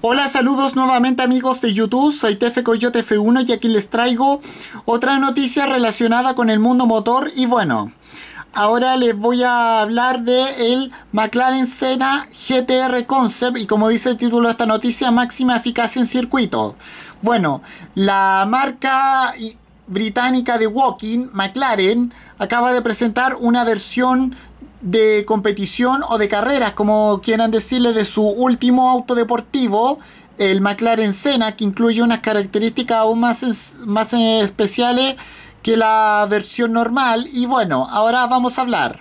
Hola, saludos nuevamente amigos de YouTube, soy TF Coyote 1 y aquí les traigo otra noticia relacionada con el mundo motor y bueno, ahora les voy a hablar de el McLaren Senna GTR Concept y como dice el título de esta noticia, máxima eficacia en circuito. Bueno, la marca británica de Walking, McLaren, acaba de presentar una versión de competición o de carreras, como quieran decirle, de su último auto deportivo, el McLaren Senna, que incluye unas características aún más, más especiales que la versión normal. Y bueno, ahora vamos a hablar.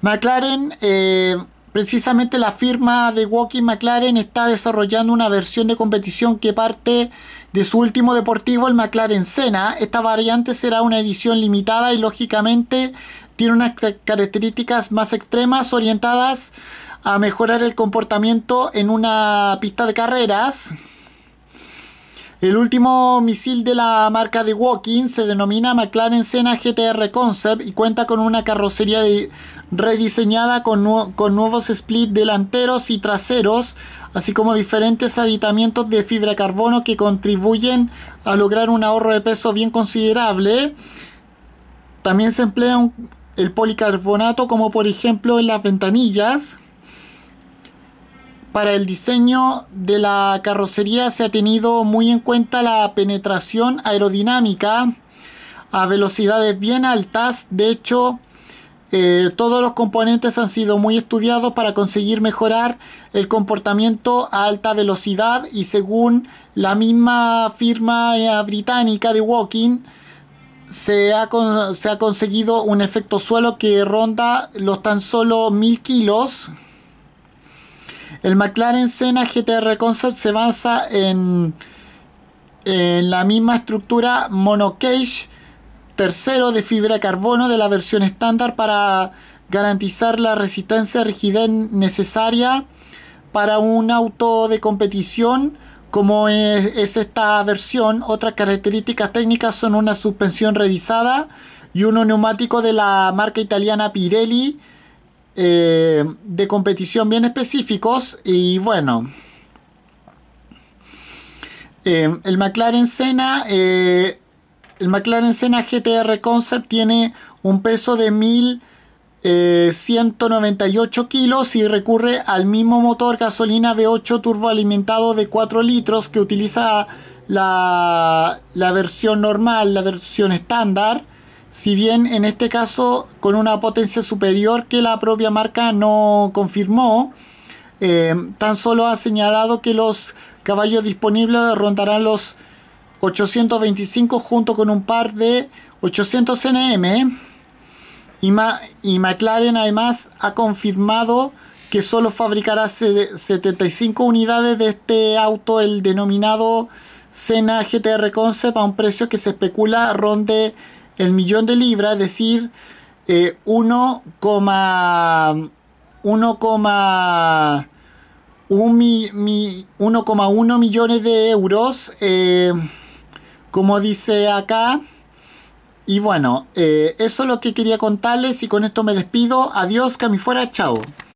McLaren, eh, precisamente la firma de Walking McLaren está desarrollando una versión de competición que parte de su último deportivo, el McLaren Senna. Esta variante será una edición limitada y lógicamente tiene unas características más extremas orientadas a mejorar el comportamiento en una pista de carreras. El último misil de la marca de Walking se denomina McLaren Senna GTR Concept y cuenta con una carrocería rediseñada con, nuevos split delanteros y traseros, así como diferentes aditamientos de fibra carbono que contribuyen a lograr un ahorro de peso bien considerable. También se emplea un, el policarbonato como por ejemplo en las ventanillas. Para el diseño de la carrocería se ha tenido muy en cuenta la penetración aerodinámica a velocidades bien altas. De hecho, eh, todos los componentes han sido muy estudiados para conseguir mejorar el comportamiento a alta velocidad y según la misma firma eh, británica de Walking, se ha, conseguido un efecto suelo que ronda los tan solo 1000 kilos. El McLaren Senna GTR Concept se basa en, en la misma estructura monocage tercero de fibra de carbono de la versión estándar para garantizar la resistencia y rigidez necesaria para un auto de competición como es, esta versión, otras características técnicas son una suspensión revisada y uno neumático de la marca italiana Pirelli eh, de competición bien específicos y bueno. Eh, el McLaren Senna, eh, el McLaren Senna GTR Concept tiene un peso de 1000 198 eh, kilos y recurre al mismo motor gasolina V8 turboalimentado de 4 litros que utiliza la, versión normal, la versión estándar. Si bien en este caso con una potencia superior que la propia marca no confirmó, eh, tan solo ha señalado que los caballos disponibles rondarán los 825 junto con un par de 800 NM. Y, McLaren además ha confirmado que solo fabricará 75 unidades de este auto, el denominado Sena GTR Concept, a un precio que se especula ronde el millón de libras, es decir, eh, 1,1 millones de euros, eh, como dice acá. Y bueno, eh, eso es lo que quería contarles y con esto me despido. Adiós, que a fuera, chao.